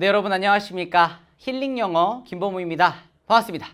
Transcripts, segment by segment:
네, 여러분 안녕하십니까? 힐링 영어 김범우입니다. 반갑습니다.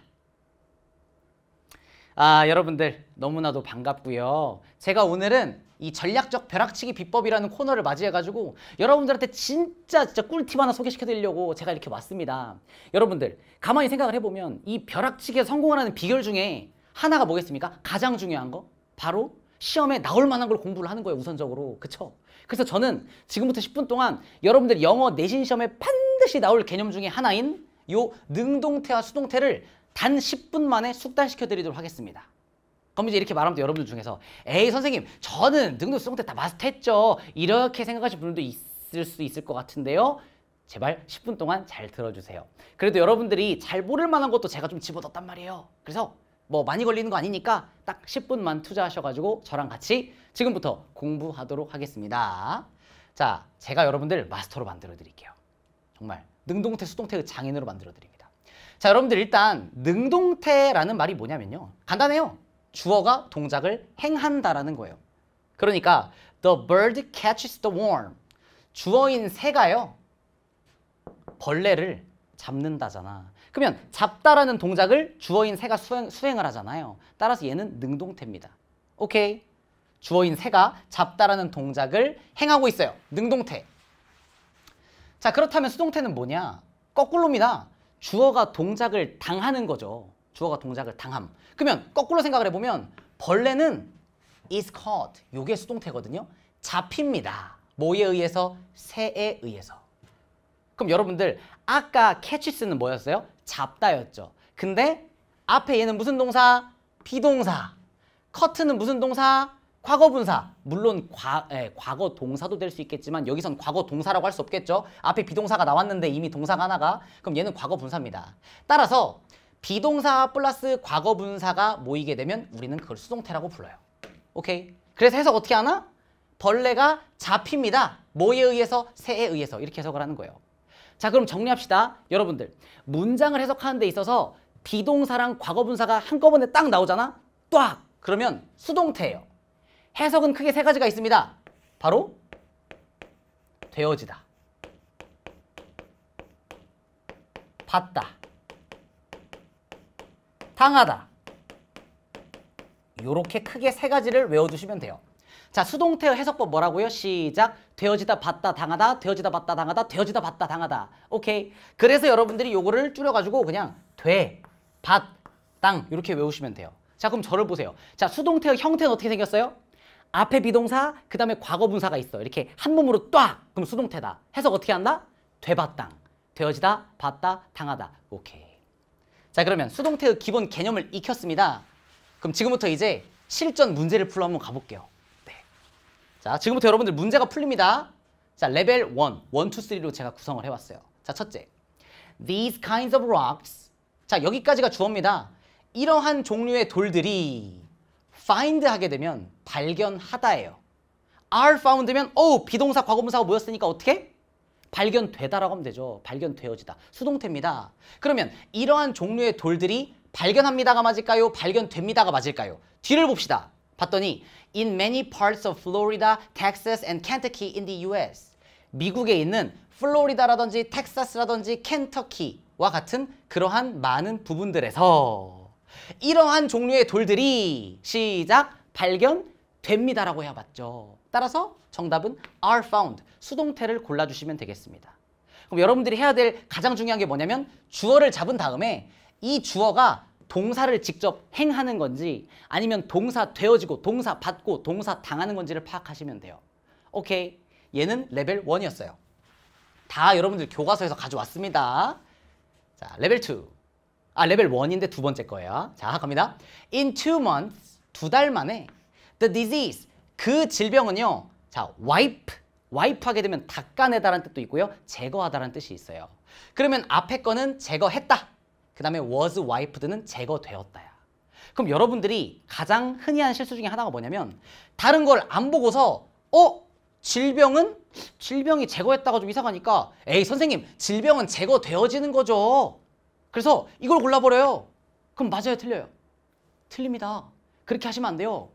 아, 여러분들 너무나도 반갑고요. 제가 오늘은 이 전략적 벼락치기 비법이라는 코너를 맞이해가지고 여러분들한테 진짜 진짜 꿀팁 하나 소개시켜드리려고 제가 이렇게 왔습니다. 여러분들 가만히 생각을 해보면 이 벼락치기에 성공하는 비결 중에 하나가 뭐겠습니까? 가장 중요한 거 바로 시험에 나올 만한 걸 공부를 하는 거예요 우선적으로 그쵸? 그래서 저는 지금부터 10분 동안 여러분들 영어 내신 시험에 반드시 나올 개념 중에 하나인 요 능동태와 수동태를 단 10분 만에 숙달시켜 드리도록 하겠습니다 그럼 이제 이렇게 말하면 여러분들 중에서 에이 선생님 저는 능동 수동태 다 마스터했죠 이렇게 생각하실 분들도 있을 수 있을 것 같은데요 제발 10분 동안 잘 들어주세요 그래도 여러분들이 잘 모를 만한 것도 제가 좀 집어넣었단 말이에요 그래서 뭐 많이 걸리는 거 아니니까 딱 10분만 투자하셔가지고 저랑 같이 지금부터 공부하도록 하겠습니다. 자, 제가 여러분들 마스터로 만들어 드릴게요. 정말 능동태, 수동태의 그 장인으로 만들어 드립니다. 자, 여러분들 일단 능동태라는 말이 뭐냐면요. 간단해요. 주어가 동작을 행한다라는 거예요. 그러니까 the bird catches the worm. 주어인 새가요. 벌레를 잡는다잖아. 그러면 잡다라는 동작을 주어인 새가 수행, 수행을 하잖아요. 따라서 얘는 능동태입니다. 오케이? 주어인 새가 잡다라는 동작을 행하고 있어요. 능동태. 자 그렇다면 수동태는 뭐냐? 거꾸로입니다. 주어가 동작을 당하는 거죠. 주어가 동작을 당함. 그러면 거꾸로 생각을 해보면 벌레는 is caught. 요게 수동태거든요. 잡힙니다. 뭐에 의해서? 새에 의해서. 그럼 여러분들 아까 캐치스는 뭐였어요? 잡다였죠. 근데 앞에 얘는 무슨 동사? 비동사. 커트는 무슨 동사? 과거분사. 물론 과, 예, 과거 동사도 될 수 있겠지만 여기선 과거 동사라고 할 수 없겠죠. 앞에 비동사가 나왔는데 이미 동사가 하나가 그럼 얘는 과거분사입니다. 따라서 비동사 플러스 과거분사가 모이게 되면 우리는 그걸 수동태라고 불러요. 오케이? 그래서 해석 어떻게 하나? 벌레가 잡힙니다. 뭐에 의해서? 새에 의해서 이렇게 해석을 하는 거예요. 자 그럼 정리합시다. 여러분들 문장을 해석하는 데 있어서 비동사랑 과거분사가 한꺼번에 딱 나오잖아. 딱 그러면 수동태예요. 해석은 크게 세 가지가 있습니다. 바로 되어지다. 봤다. 당하다. 요렇게 크게 세 가지를 외워주시면 돼요. 자, 수동태어 해석법 뭐라고요? 시작. 되어지다 봤다 당하다, 되어지다 봤다 당하다, 되어지다 봤다 당하다. 오케이. 그래서 여러분들이 요거를 줄여가지고 그냥 돼, 밭, 땅 이렇게 외우시면 돼요. 자, 그럼 저를 보세요. 자, 수동태어 형태는 어떻게 생겼어요? 앞에 비동사, 그 다음에 과거분사가 있어. 이렇게 한 몸으로 딱! 그럼 수동태다. 해석 어떻게 한다? 되봤당. 되어지다, 봤다, 당하다. 오케이. 자, 그러면 수동태의 기본 개념을 익혔습니다. 그럼 지금부터 이제 실전 문제를 풀러 한번 가볼게요. 자, 지금부터 여러분들 문제가 풀립니다. 자, 레벨 1, 1, 2, 3로 제가 구성을 해왔어요. 자, 첫째. These kinds of rocks. 자, 여기까지가 주어입니다. 이러한 종류의 돌들이 find 하게 되면 발견하다예요. are found면 오 oh, 비동사 과거분사가 모였으니까 어떻게? 발견되다라고 하면 되죠. 발견되어지다. 수동태입니다. 그러면 이러한 종류의 돌들이 발견합니다가 맞을까요? 발견됩니다가 맞을까요? 뒤를 봅시다. 봤더니 in many parts of Florida, Texas and Kentucky in the US 미국에 있는 플로리다라든지 텍사스라든지 켄터키와 같은 그러한 많은 부분들에서 이러한 종류의 돌들이 시작 발견됩니다라고 해봤죠. 따라서 정답은 are found 수동태를 골라주시면 되겠습니다. 그럼 여러분들이 해야 될 가장 중요한 게 뭐냐면 주어를 잡은 다음에 이 주어가 동사를 직접 행하는 건지 아니면 동사 되어지고 동사 받고 동사 당하는 건지를 파악하시면 돼요. 오케이. 얘는 레벨 1이었어요. 다 여러분들 교과서에서 가져왔습니다. 자, 레벨 2. 아, 레벨 1인데 두 번째 거예요. 자, 갑니다. In two months, 두 달 만에 the disease, 그 질병은요. 자, wipe, wipe 하게 되면 닦아내다라는 뜻도 있고요. 제거하다라는 뜻이 있어요. 그러면 앞에 거는 제거했다. 그 다음에 was wifed는 제거되었다야. 그럼 여러분들이 가장 흔히 하는 실수 중에 하나가 뭐냐면 다른 걸 안 보고서 어? 질병은? 질병이 제거했다가 좀 이상하니까 에이 선생님 질병은 제거되어지는 거죠. 그래서 이걸 골라버려요. 그럼 맞아요 틀려요? 틀립니다. 그렇게 하시면 안 돼요.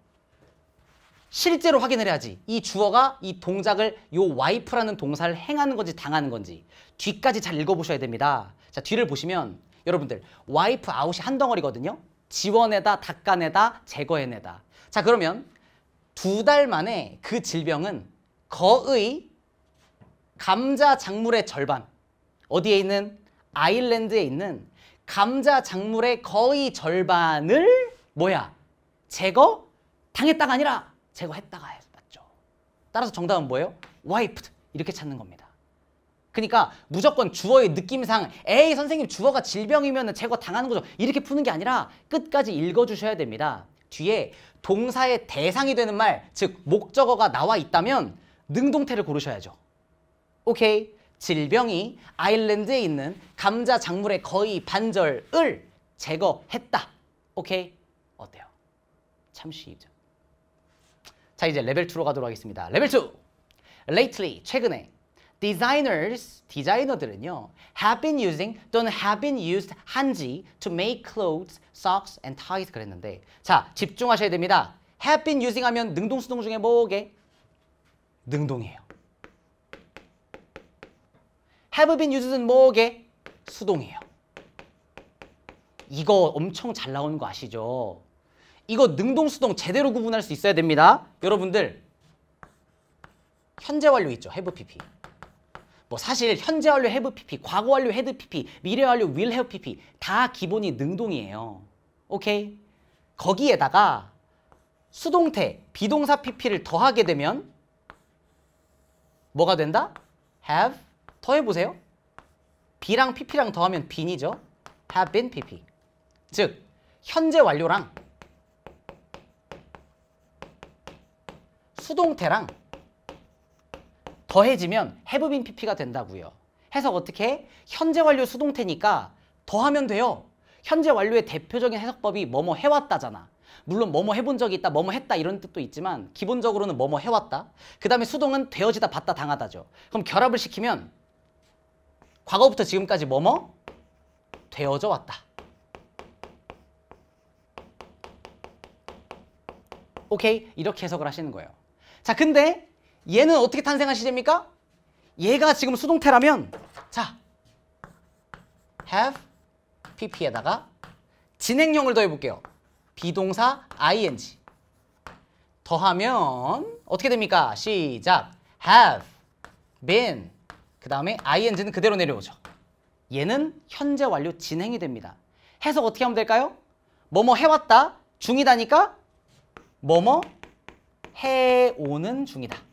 실제로 확인을 해야지 이 주어가 이 동작을 요 와이프라는 동사를 행하는 건지 당하는 건지 뒤까지 잘 읽어보셔야 됩니다. 자 뒤를 보시면 여러분들 와이프 아웃이 한 덩어리거든요. 지원해다, 닦아내다, 제거해내다. 자 그러면 두 달 만에 그 질병은 거의 감자 작물의 절반 어디에 있는 아일랜드에 있는 감자 작물의 거의 절반을 뭐야 제거 당했다가 아니라 제거했다가 맞죠. 따라서 정답은 뭐예요? 와이프드 이렇게 찾는 겁니다. 그러니까 무조건 주어의 느낌상 에이 선생님 주어가 질병이면 제거 당하는 거죠. 이렇게 푸는 게 아니라 끝까지 읽어주셔야 됩니다. 뒤에 동사의 대상이 되는 말, 즉 목적어가 나와 있다면 능동태를 고르셔야죠. 오케이, 질병이 아일랜드에 있는 감자 작물의 거의 반절을 제거했다. 오케이, 어때요? 참 쉽죠. 자, 이제 레벨 2로 가도록 하겠습니다. 레벨 2! Lately, 최근에 designers, 디자이너들은요, have been using 또는 have been used 한지 to make clothes, socks and ties 그랬는데 자, 집중하셔야 됩니다. have been using 하면 능동, 수동 중에 뭐게? 능동이에요. have been used는 뭐게? 수동이에요. 이거 엄청 잘 나오는 거 아시죠? 이거 능동, 수동 제대로 구분할 수 있어야 됩니다. 여러분들 현재 완료 있죠? have pp. 뭐 사실 현재 완료 have PP, 과거 완료 had PP, 미래 완료 will have PP 다 기본이 능동이에요. 오케이? 거기에다가 수동태, 비동사 PP를 더하게 되면 뭐가 된다? have 더해보세요. B랑 PP랑 더하면 b e n 이죠 have been PP. 즉, 현재 완료랑 수동태랑 더해지면 해브빈 PP가 된다고요. 해석 어떻게 현재 완료 수동태니까 더하면 돼요. 현재 완료의 대표적인 해석법이 뭐뭐 해왔다잖아. 물론 뭐뭐 해본 적이 있다, 뭐뭐 했다 이런 뜻도 있지만 기본적으로는 뭐뭐 해왔다. 그 다음에 수동은 되어지다, 받다, 당하다죠. 그럼 결합을 시키면 과거부터 지금까지 뭐뭐 되어져 왔다. 오케이? 이렇게 해석을 하시는 거예요. 자, 근데 얘는 어떻게 탄생한 시제입니까? 얘가 지금 수동태라면 자 have pp에다가 진행형을 더해볼게요. 비동사 ing 더하면 어떻게 됩니까? 시작 have been 그 다음에 ing는 그대로 내려오죠. 얘는 현재 완료 진행이 됩니다. 해석 어떻게 하면 될까요? 뭐뭐 해왔다 중이다니까 뭐뭐 해오는 중이다.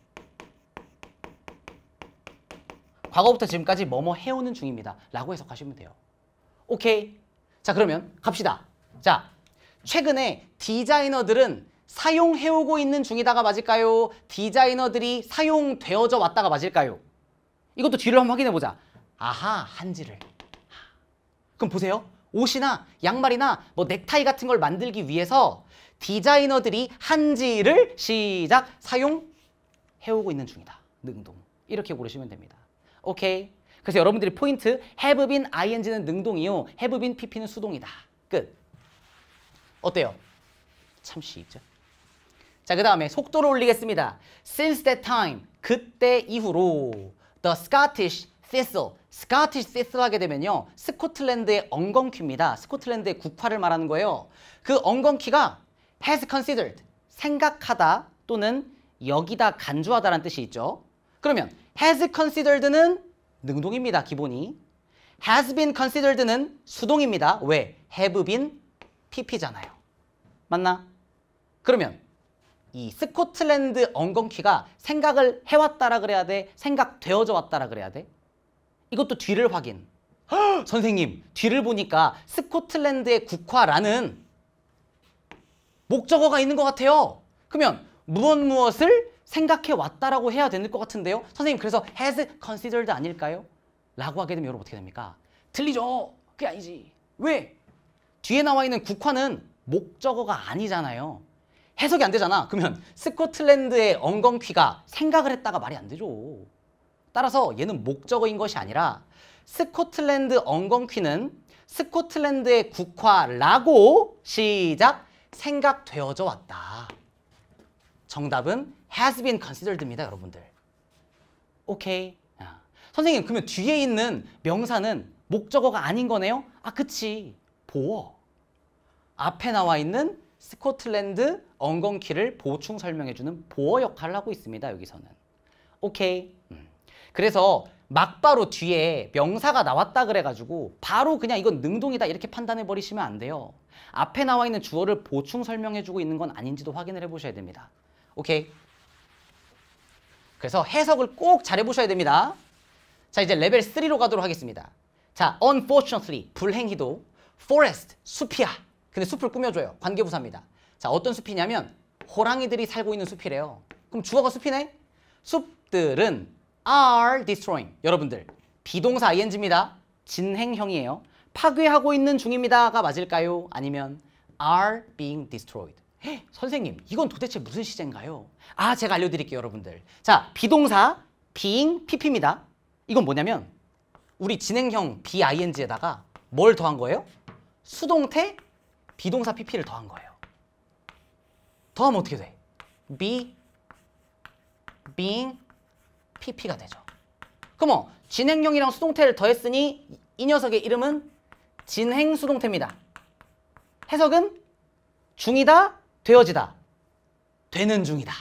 과거부터 지금까지 뭐뭐 해오는 중입니다. 라고 해석하시면 돼요. 오케이. 자 그러면 갑시다. 자 최근에 디자이너들은 사용해오고 있는 중이다가 맞을까요? 디자이너들이 사용되어져 왔다가 맞을까요? 이것도 뒤를 한번 확인해보자. 아하 한지를. 그럼 보세요. 옷이나 양말이나 뭐 넥타이 같은 걸 만들기 위해서 디자이너들이 한지를 시작 사용해오고 있는 중이다. 능동. 이렇게 고르시면 됩니다. 오케이. 그래서 여러분들이 포인트 have been ing는 능동이요. have been pp는 수동이다. 끝. 어때요? 참 쉽죠? 자, 그 다음에 속도를 올리겠습니다. Since that time, 그때 이후로 the Scottish thistle, Scottish thistle 하게 되면요. 스코틀랜드의 엉겅퀴입니다. 스코틀랜드의 국화를 말하는 거예요. 그 엉겅퀴가 has considered, 생각하다 또는 여기다 간주하다라는 뜻이 있죠. 그러면 has considered는 능동입니다. 기본이. has been considered는 수동입니다. 왜? have been pp잖아요. 맞나? 그러면 이 스코틀랜드 엉겅퀴가 생각을 해왔다라 그래야 돼? 생각되어져 왔다라 그래야 돼? 이것도 뒤를 확인. 선생님, 뒤를 보니까 스코틀랜드의 국화라는 목적어가 있는 것 같아요. 그러면 무엇 무엇을 생각해 왔다라고 해야 되는 것 같은데요. 선생님 그래서 has considered 아닐까요? 라고 하게 되면 여러분 어떻게 됩니까? 틀리죠. 그게 아니지. 왜? 뒤에 나와 있는 국화는 목적어가 아니잖아요. 해석이 안 되잖아. 그러면 스코틀랜드의 엉겅퀴가 생각을 했다가 말이 안 되죠. 따라서 얘는 목적어인 것이 아니라 스코틀랜드 엉겅퀴는 스코틀랜드의 국화라고 시작 생각되어져 왔다. 정답은 has been considered입니다, 여러분들. 오케이. 아. 선생님, 그러면 뒤에 있는 명사는 목적어가 아닌 거네요? 아, 그치. 보어. 앞에 나와 있는 스코틀랜드 엉겅퀴를 보충 설명해주는 보어 역할을 하고 있습니다, 여기서는. 오케이. 음. 그래서 막바로 뒤에 명사가 나왔다 그래가지고 바로 그냥 이건 능동이다 이렇게 판단해버리시면 안 돼요. 앞에 나와 있는 주어를 보충 설명해주고 있는 건 아닌지도 확인을 해보셔야 됩니다. 오케이. 그래서 해석을 꼭 잘해보셔야 됩니다. 자, 이제 레벨 3로 가도록 하겠습니다. 자, unfortunately, 불행히도 forest, 숲이야. 근데 숲을 꾸며줘요. 관계부사입니다. 자, 어떤 숲이냐면 호랑이들이 살고 있는 숲이래요. 그럼 주어가 숲이네? 숲들은 are destroying. 여러분들, 비동사 ing입니다. 진행형이에요. 파괴하고 있는 중입니다가 맞을까요? 아니면 are being destroyed. 에, 선생님 이건 도대체 무슨 시제인가요? 아 제가 알려드릴게요 여러분들 자 비동사 being pp입니다 이건 뭐냐면 우리 진행형 bing에다가 뭘 더한 거예요? 수동태 비동사 pp를 더한 거예요 더하면 어떻게 돼? be being pp가 되죠 그럼 뭐, 진행형이랑 수동태를 더했으니 이 녀석의 이름은 진행 수동태입니다 해석은 중이다 되어지다. 되는 중이다.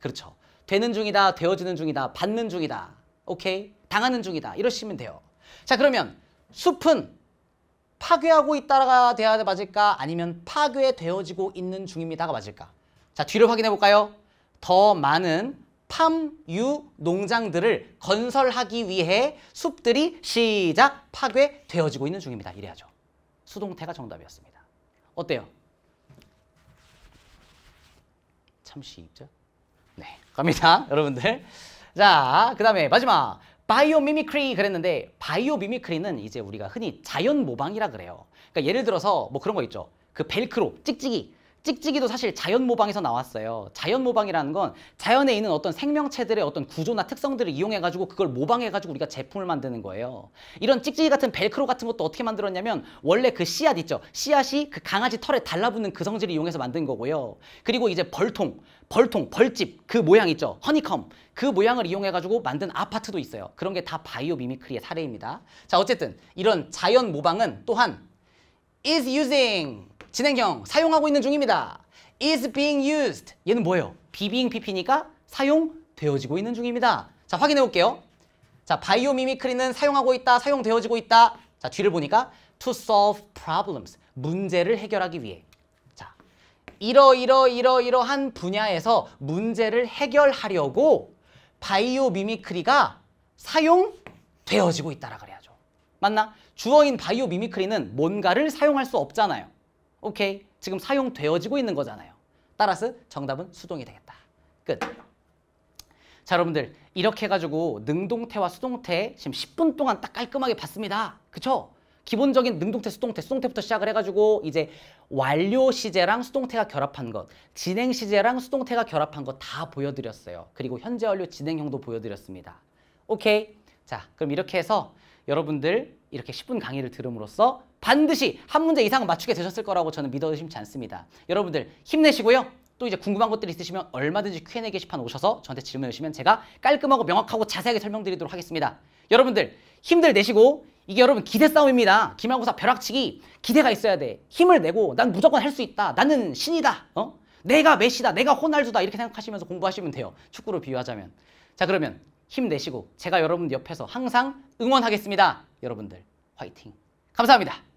그렇죠. 되는 중이다, 되어지는 중이다, 받는 중이다. 오케이? 당하는 중이다. 이러시면 돼요. 자, 그러면 숲은 파괴하고 있다가 돼야 맞을까? 아니면 파괴되어지고 있는 중입니다가 맞을까? 자, 뒤를 확인해 볼까요? 더 많은 팜유 농장들을 건설하기 위해 숲들이 시작 파괴되어지고 있는 중입니다. 이래야죠. 수동태가 정답이었습니다. 어때요? 32절. 네, 갑니다. 여러분들. 자, 그 다음에 마지막. 바이오 미미크리 그랬는데 바이오 미미크리는 이제 우리가 흔히 자연 모방이라 그래요. 그러니까 예를 들어서 뭐 그런 거 있죠. 그 벨크로, 찍찍이. 찍찍이도 사실 자연 모방에서 나왔어요. 자연 모방이라는 건 자연에 있는 어떤 생명체들의 어떤 구조나 특성들을 이용해 가지고 그걸 모방해 가지고 우리가 제품을 만드는 거예요. 이런 찍찍이 같은 벨크로 같은 것도 어떻게 만들었냐면 원래 그 씨앗 있죠. 씨앗이 그 강아지 털에 달라붙는 그 성질을 이용해서 만든 거고요. 그리고 이제 벌통, 벌통, 벌집 그 모양 있죠. 허니컴 그 모양을 이용해 가지고 만든 아파트도 있어요. 그런 게 다 바이오 미미크리의 사례입니다. 자 어쨌든 이런 자연 모방은 또한 is using 진행형 사용하고 있는 중입니다. is being used. 얘는 뭐예요? being pp니까 사용되어지고 있는 중입니다. 자, 확인해 볼게요. 자, 바이오 미미크리는 사용하고 있다, 사용되어지고 있다. 자, 뒤를 보니까 to solve problems. 문제를 해결하기 위해. 자, 이러이러 이러이러한 분야에서 문제를 해결하려고 바이오 미미크리가 사용되어지고 있다라 그래야죠. 맞나? 주어인 바이오 미미크리는 뭔가를 사용할 수 없잖아요. 오케이. 지금 사용되어지고 있는 거잖아요. 따라서 정답은 수동이 되겠다. 끝. 자 여러분들 이렇게 해가지고 능동태와 수동태 지금 10분 동안 딱 깔끔하게 봤습니다. 그쵸? 기본적인 능동태, 수동태, 수동태부터 시작을 해가지고 이제 완료 시제랑 수동태가 결합한 것, 진행 시제랑 수동태가 결합한 것 다 보여드렸어요. 그리고 현재 완료 진행형도 보여드렸습니다. 오케이. 자, 그럼 이렇게 해서 여러분들 이렇게 10분 강의를 들음으로써 반드시 한 문제 이상 은 맞추게 되셨을 거라고 저는 믿어 의심치 않습니다. 여러분들 힘내시고요. 또 이제 궁금한 것들이 있으시면 얼마든지 Q&A 게시판 오셔서 저한테 질문해 주시면 제가 깔끔하고 명확하고 자세하게 설명드리도록 하겠습니다. 여러분들 힘들 내시고 이게 여러분 기대 싸움입니다. 기말고사 벼락치기 기대가 있어야 돼. 힘을 내고 난 무조건 할 수 있다. 나는 신이다. 어? 내가 메시다. 내가 호날두다. 이렇게 생각하시면서 공부하시면 돼요. 축구로 비유하자면. 자 그러면 힘내시고 제가 여러분 옆에서 항상 응원하겠습니다. 여러분들 화이팅. 감사합니다.